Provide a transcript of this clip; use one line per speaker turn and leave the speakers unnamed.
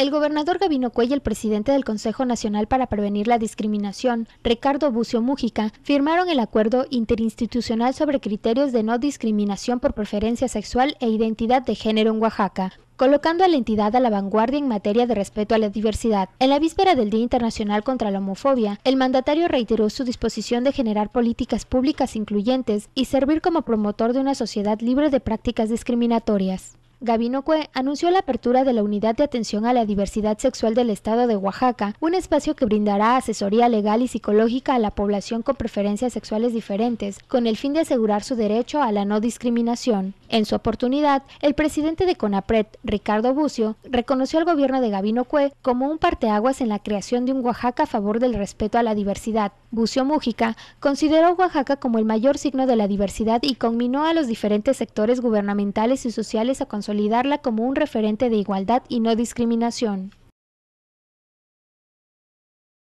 El gobernador Gabino Cuella y el presidente del Consejo Nacional para Prevenir la Discriminación, Ricardo Bucio Mújica, firmaron el acuerdo interinstitucional sobre criterios de no discriminación por preferencia sexual e identidad de género en Oaxaca, colocando a la entidad a la vanguardia en materia de respeto a la diversidad. En la víspera del Día Internacional contra la Homofobia, el mandatario reiteró su disposición de generar políticas públicas incluyentes y servir como promotor de una sociedad libre de prácticas discriminatorias. Gabino Cue anunció la apertura de la Unidad de Atención a la Diversidad Sexual del Estado de Oaxaca, un espacio que brindará asesoría legal y psicológica a la población con preferencias sexuales diferentes, con el fin de asegurar su derecho a la no discriminación. En su oportunidad, el presidente de CONAPRED, Ricardo Bucio, reconoció al gobierno de Gabino Cue como un parteaguas en la creación de un Oaxaca a favor del respeto a la diversidad. Bucio Mújica consideró Oaxaca como el mayor signo de la diversidad y conminó a los diferentes sectores gubernamentales y sociales a consolidarla como un referente de igualdad y no discriminación.